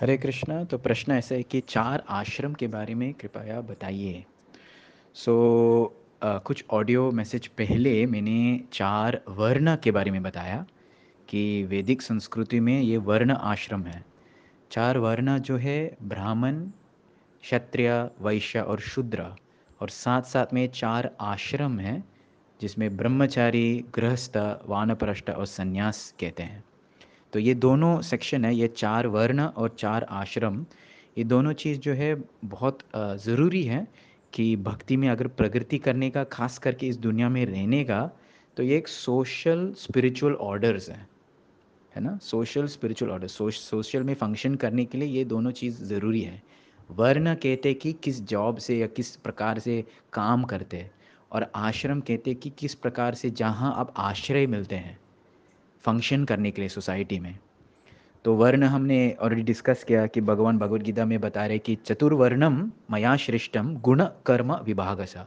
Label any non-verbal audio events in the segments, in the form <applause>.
हरे कृष्णा तो प्रश्न ऐसा है कि चार आश्रम के बारे में कृपया बताइए सो so, uh, कुछ ऑडियो मैसेज पहले मैंने चार वर्ण के बारे में बताया कि वैदिक संस्कृति में ये वर्ण आश्रम है चार वर्ण जो है ब्राह्मण क्षत्रिय वैश्य और शूद्र और साथ साथ में चार आश्रम हैं जिसमें ब्रह्मचारी गृहस्थ वानप्रष्ट और संन्यास कहते हैं तो ये दोनों सेक्शन है ये चार वर्ण और चार आश्रम ये दोनों चीज़ जो है बहुत ज़रूरी है कि भक्ति में अगर प्रगति करने का खास करके इस दुनिया में रहने का तो ये एक सोशल स्पिरिचुअल ऑर्डर्स है है ना सोशल स्पिरिचुअल ऑर्डर सोशल में फंक्शन करने के लिए ये दोनों चीज़ ज़रूरी है वर्ण कहते कि किस जॉब से या किस प्रकार से काम करते हैं और आश्रम कहते कि किस प्रकार से जहाँ आप आश्रय मिलते हैं फंक्शन करने के लिए सोसाइटी में तो वर्ण हमने ऑलरेडी डिस्कस किया कि भगवान भगवत गीता में बता रहे कि चतुर्वर्णम मया श्रेष्ठम गुण कर्म विभाग सा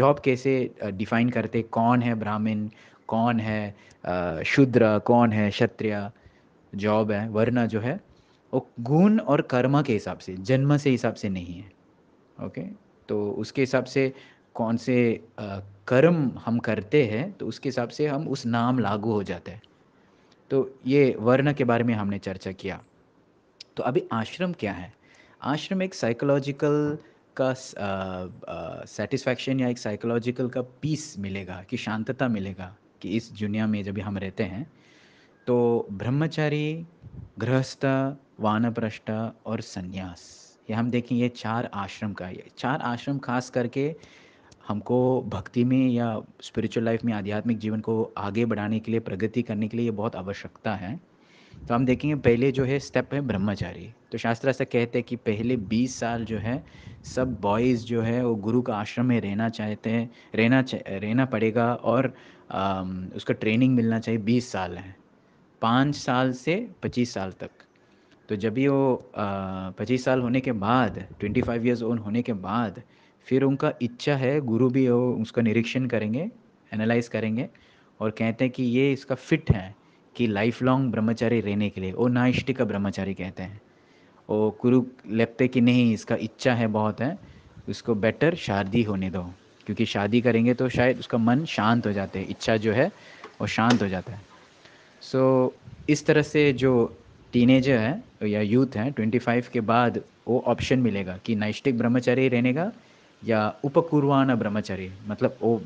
जॉब कैसे डिफाइन करते कौन है ब्राह्मण कौन है शूद्र कौन है क्षत्रिय जॉब है वर्ण जो है वो गुण और कर्म के हिसाब से जन्म से हिसाब से नहीं है ओके तो उसके हिसाब से कौन से कर्म हम करते हैं तो उसके हिसाब से हम उस नाम लागू हो जाते हैं तो ये वर्ण के बारे में हमने चर्चा किया तो अभी आश्रम क्या है आश्रम एक साइकोलॉजिकल का सेटिस्फैक्शन या एक साइकोलॉजिकल का पीस मिलेगा कि शांतता मिलेगा कि इस दुनिया में जब हम रहते हैं तो ब्रह्मचारी गृहस्थ वानप्रष्ट और संन्यास ये हम देखें ये चार आश्रम का ये चार आश्रम खास करके हमको भक्ति में या स्पिरिचुअल लाइफ में आध्यात्मिक जीवन को आगे बढ़ाने के लिए प्रगति करने के लिए ये बहुत आवश्यकता है तो हम देखेंगे पहले जो है स्टेप है ब्रह्मचारी तो शास्त्र ऐसा कहते हैं कि पहले 20 साल जो है सब बॉयज़ जो है वो गुरु का आश्रम में रहना चाहते हैं रहना रहना पड़ेगा और आ, उसका ट्रेनिंग मिलना चाहिए 20 साल है पाँच साल से 25 साल तक तो जब भी वो पच्चीस साल होने के बाद 25 फाइव ईयर्स ओल्ड होने के बाद फिर उनका इच्छा है गुरु भी वो उसका निरीक्षण करेंगे एनालाइज करेंगे और कहते हैं कि ये इसका फिट है कि लाइफ लॉन्ग ब्रह्मचारी रहने के लिए वो नाइष्टि का ब्रह्मचारी कहते हैं वो गुरु लगते कि नहीं इसका इच्छा है बहुत है उसको बेटर शादी होने दो क्योंकि शादी करेंगे तो शायद उसका मन शांत हो जाते है इच्छा जो है वो शांत हो जाता है सो so, इस तरह से जो टीनेजर है या यूथ है 25 के बाद वो ऑप्शन मिलेगा कि नाइष्टिक ब्रह्मचारी रहने का या उपकुर्वाना ब्रह्मचर्य मतलब वो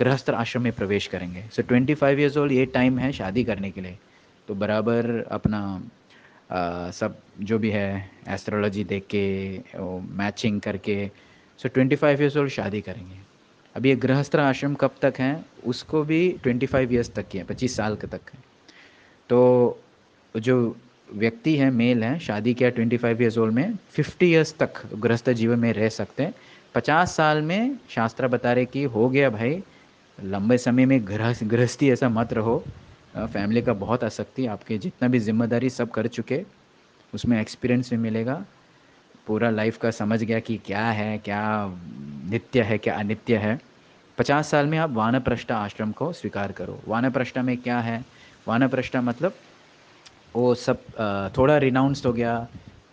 गृहस्थ आश्रम में प्रवेश करेंगे so twenty five years old ये टाइम है शादी करने के लिए तो बराबर अपना आ, सब जो भी है एस्ट्रोलॉजी देख के मैचिंग करके so twenty five years old शादी करेंगे अभी ये गृहस्थ आश्रम कब तक है उसको भी ट्वेंटी फाइव ईयर्स तक की है पच्चीस साल के तक है तो जो व्यक्ति है मेल है शादी किया ट्वेंटी फाइव ईयर्स ओल्ड में फिफ्टी ईयर्स तक गृहस्थ जीवन में रह सकते हैं पचास साल में शास्त्र बता रहे कि हो गया भाई लंबे समय में गृह गृहस्थी ऐसा मत रहो फैमिली का बहुत आसक्ति आपके जितना भी जिम्मेदारी सब कर चुके उसमें एक्सपीरियंस भी मिलेगा पूरा लाइफ का समझ गया कि क्या है क्या नित्य है क्या अनित्य है पचास साल में आप वानप्रष्ठा आश्रम को स्वीकार करो वानप्रष्ठा में क्या है वानप्रष्ठा मतलब वो सब थोड़ा रिनाउंस्ड हो गया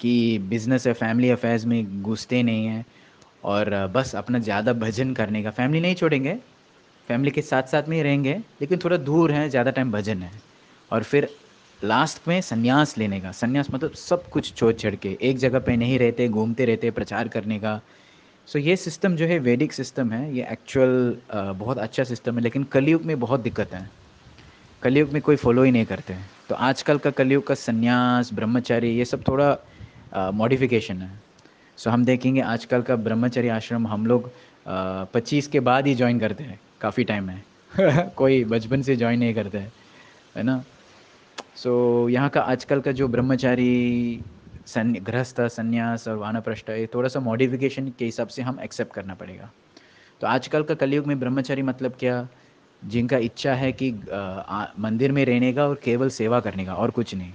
कि बिज़नेस है फैमिली अफेयर्स में घुसते नहीं हैं और बस अपना ज़्यादा भजन करने का फैमिली नहीं छोड़ेंगे फैमिली के साथ साथ में ही रहेंगे लेकिन थोड़ा दूर है ज़्यादा टाइम भजन है और फिर लास्ट में संन्यास लेने का संन्यास मतलब सब कुछ छोड़ छड़ के एक जगह पे नहीं रहते घूमते रहते प्रचार करने का सो so, ये सिस्टम जो है वैदिक सिस्टम है ये एक्चुअल बहुत अच्छा सिस्टम है लेकिन कलयुग में बहुत दिक्कत है कलयुग में कोई फॉलो ही नहीं करते हैं तो आजकल का कलयुग का संन्यास ब्रह्मचारी ये सब थोड़ा मॉडिफिकेशन है सो हम देखेंगे आजकल का ब्रह्मचारी आश्रम हम लोग पच्चीस के बाद ही ज्वाइन करते हैं काफ़ी टाइम है <laughs> कोई बचपन से ज्वाइन नहीं करते हैं है ना सो so, यहाँ का आजकल का जो ब्रह्मचारी सन् गृहस्थ संन्यास और वानप्रष्ट ये थोड़ा सा मॉडिफिकेशन के हिसाब से हम एक्सेप्ट करना पड़ेगा तो आजकल का कलयुग में ब्रह्मचारी मतलब क्या जिनका इच्छा है कि आ, मंदिर में रहने का और केवल सेवा करने का और कुछ नहीं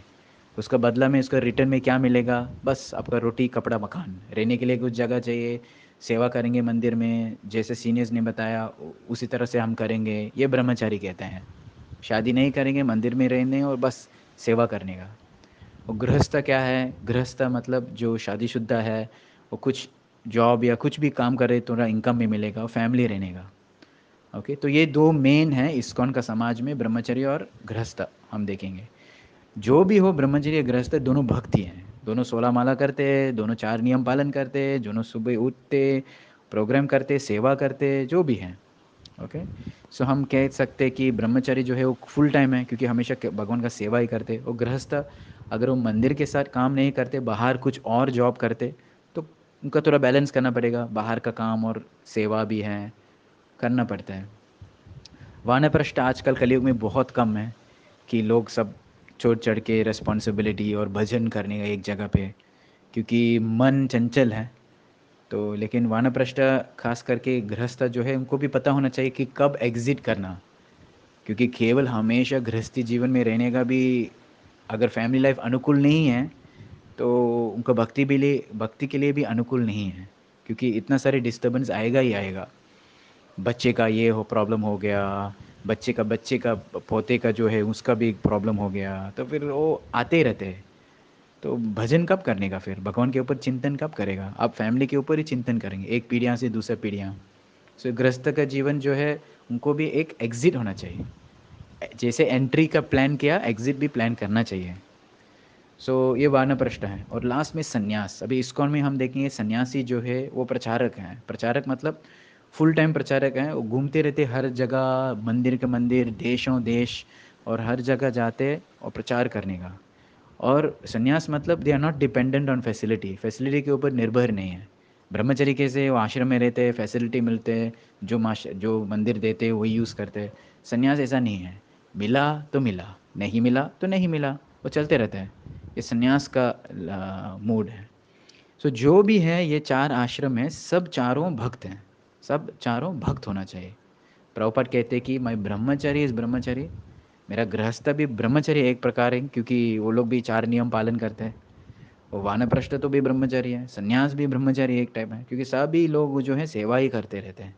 उसका बदला में उसका रिटर्न में क्या मिलेगा बस आपका रोटी कपड़ा मकान रहने के लिए कुछ जगह चाहिए सेवा करेंगे मंदिर में जैसे सीनियर्स ने बताया उसी तरह से हम करेंगे ये ब्रह्मचारी कहते हैं शादी नहीं करेंगे मंदिर में रहने और बस सेवा करने का और गृहस्थ क्या है गृहस्थ मतलब जो शादीशुदा है वो कुछ जॉब या कुछ भी काम करे तो इनकम भी मिलेगा और फैमिली रहने का ओके तो ये दो मेन है इस्कॉन का समाज में ब्रह्मचर्य और गृहस्थ हम देखेंगे जो भी हो ब्रह्मचर्य गृहस्थ दोनों भक्ति हैं दोनों सोलह माला करते हैं दोनों चार नियम पालन करते हैं दोनों सुबह उठते प्रोग्राम करते सेवा करते जो भी हैं ओके सो हम कह सकते हैं कि ब्रह्मचर्य जो है वो फुल टाइम है क्योंकि हमेशा भगवान का सेवा ही करते वो गृहस्थ अगर वो मंदिर के साथ काम नहीं करते बाहर कुछ और जॉब करते तो उनका थोड़ा बैलेंस करना पड़ेगा बाहर का काम और सेवा भी है करना पड़ता है वानप्रष्ट आजकल कलयुग में बहुत कम है कि लोग सब छोड़ चढ़ के रेस्पॉन्सिबिलिटी और भजन करने का एक जगह पे क्योंकि मन चंचल है तो लेकिन वानप्रष्ट खास करके गृहस्थ जो है उनको भी पता होना चाहिए कि कब एग्ज़िट करना क्योंकि केवल हमेशा गृहस्थी जीवन में रहने का भी अगर फैमिली लाइफ अनुकूल नहीं है तो उनका भक्ति भी लिए भक्ति के लिए भी अनुकूल नहीं है क्योंकि इतना सारे डिस्टर्बेंस आएगा ही आएगा बच्चे का ये हो प्रॉब्लम हो गया बच्चे का बच्चे का पोते का जो है उसका भी प्रॉब्लम हो गया तो फिर वो आते ही रहते हैं तो भजन कब करने का फिर भगवान के ऊपर चिंतन कब करेगा आप फैमिली के ऊपर ही चिंतन करेंगे एक पीढ़ियाँ से दूसरे पीढ़ियाँ सो so, ग्रस्त का जीवन जो है उनको भी एक एग्ज़िट होना चाहिए जैसे एंट्री का प्लान किया एग्ज़िट भी प्लान करना चाहिए सो so, ये प्रश्न है और लास्ट में सन्यास अभी इसकॉन में हम देखेंगे सन्यासी जो है वो प्रचारक हैं प्रचारक मतलब फुल टाइम प्रचारक हैं वो घूमते रहते हर जगह मंदिर के मंदिर देशों देश और हर जगह जाते और प्रचार करने का और सन्यास मतलब they are not dependent on facility facility के ऊपर निर्भर नहीं है ब्रह्मचरीके से वो आश्रम में रहते फैसिलिटी मिलते हैं जो माश जो मंदिर देते वही यूज़ करते सन्यास ऐसा नहीं है मिला तो मिला नहीं मिला तो नहीं मिला वो चलते रहते हैं ये सन्यास का मूड है सो so, जो भी है ये चार आश्रम है सब चारों भक्त हैं सब चारों भक्त होना चाहिए प्रभुपद कहते कि मैं ब्रह्मचारी इस ब्रह्मचर्य मेरा गृहस्थ भी ब्रह्मचर्य एक प्रकार है क्योंकि वो लोग भी चार नियम पालन करते हैं और वानप्रस्थ तो भी ब्रह्मचारी है संन्यास भी ब्रह्मचारी एक टाइप है क्योंकि सभी लोग जो है सेवा ही करते रहते हैं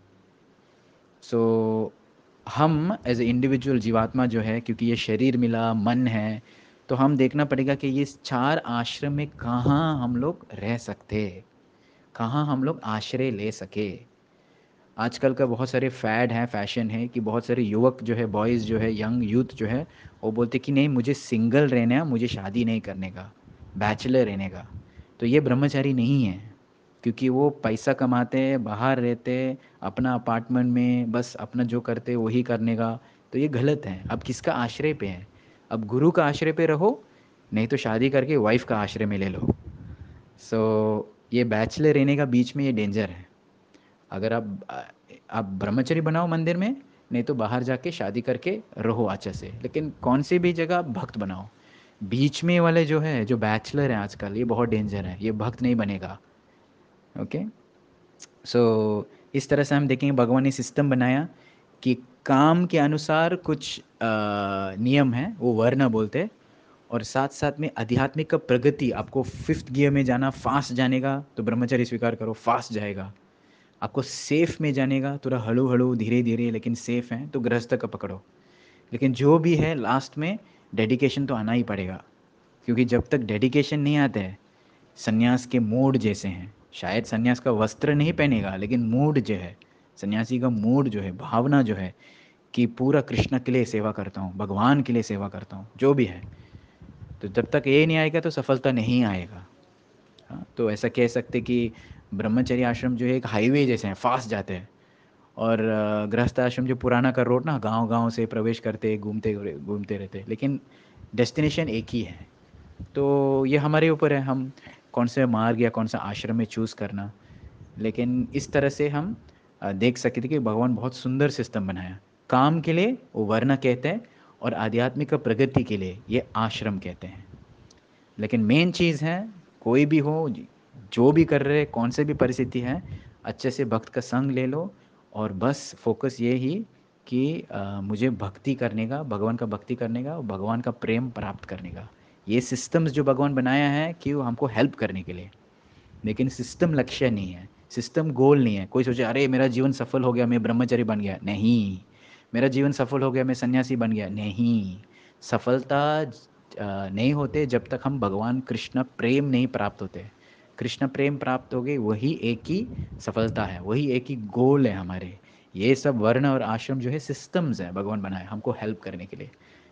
सो so, हम एज ए इंडिविजुअल जीवात्मा जो है क्योंकि ये शरीर मिला मन है तो हम देखना पड़ेगा कि ये चार आश्रम में कहाँ हम लोग रह सकते कहाँ हम लोग आश्रय ले सके आजकल का बहुत सारे फैड हैं फैशन है कि बहुत सारे युवक जो है बॉयज़ जो है यंग यूथ जो है वो बोलते कि नहीं मुझे सिंगल रहने हैं मुझे शादी नहीं करने का बैचलर रहने का तो ये ब्रह्मचारी नहीं है क्योंकि वो पैसा कमाते हैं बाहर रहते अपना अपार्टमेंट में बस अपना जो करते वही करने का तो ये गलत है अब किसका आश्रय पे है अब गुरु का आश्रय पे रहो नहीं तो शादी करके वाइफ का आश्रय में ले लो सो so, ये बैचलर रहने का बीच में ये डेंजर है अगर आप आप ब्रह्मचर्य बनाओ मंदिर में नहीं तो बाहर जाके शादी करके रहो अच्छा से लेकिन कौन सी भी जगह भक्त बनाओ बीच में वाले जो है जो बैचलर हैं आजकल ये बहुत डेंजर है ये भक्त नहीं बनेगा ओके सो so, इस तरह से हम देखेंगे भगवान ने सिस्टम बनाया कि काम के अनुसार कुछ आ, नियम है वो वर्ण बोलते और साथ साथ में आध्यात्मिक का प्रगति आपको फिफ्थ गियर में जाना फास्ट जानेगा तो ब्रह्मचर्य स्वीकार करो फास्ट जाएगा आपको सेफ में जानेगा थोड़ा हलू हलू धीरे धीरे लेकिन सेफ है तो गृहस्थ का पकड़ो लेकिन जो भी है लास्ट में डेडिकेशन तो आना ही पड़ेगा क्योंकि जब तक डेडिकेशन नहीं आता है संन्यास के मूड जैसे हैं शायद सन्यास का वस्त्र नहीं पहनेगा लेकिन मूड जो है सन्यासी का मूड जो है भावना जो है कि पूरा कृष्ण के लिए सेवा करता हूँ भगवान के लिए सेवा करता हूँ जो भी है तो जब तक ये नहीं आएगा तो सफलता नहीं आएगा हाँ तो ऐसा कह सकते कि ब्रह्मचर्य आश्रम जो है एक हाईवे जैसे हैं फास्ट जाते हैं और गृहस्थ आश्रम जो पुराना कर रोड ना गांव गांव से प्रवेश करते घूमते घूमते रहते लेकिन डेस्टिनेशन एक ही है तो ये हमारे ऊपर है हम कौन से मार्ग या कौन सा आश्रम में चूज़ करना लेकिन इस तरह से हम देख सकते थे कि भगवान बहुत सुंदर सिस्टम बनाया काम के लिए वो वर्ण कहते हैं और आध्यात्मिक प्रगति के लिए ये आश्रम कहते हैं लेकिन मेन चीज़ है कोई भी हो जो भी कर रहे कौन से भी परिस्थिति है अच्छे से भक्त का संग ले लो और बस फोकस ये ही कि आ, मुझे भक्ति करने का भगवान का भक्ति करने का और भगवान का प्रेम प्राप्त करने का ये सिस्टम्स जो भगवान बनाया है कि वो हमको हेल्प करने के लिए लेकिन सिस्टम लक्ष्य नहीं है सिस्टम गोल नहीं है कोई सोचे अरे मेरा जीवन सफल हो गया मैं ब्रह्मचारी बन गया नहीं मेरा जीवन सफल हो गया मैं सन्यासी बन गया नहीं सफलता नहीं होते जब तक हम भगवान कृष्ण प्रेम नहीं प्राप्त होते कृष्ण प्रेम प्राप्त हो गई वही एक ही सफलता है वही एक ही गोल है हमारे ये सब वर्ण और आश्रम जो है सिस्टम्स हैं भगवान बनाए हमको हेल्प करने के लिए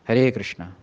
हरे कृष्णा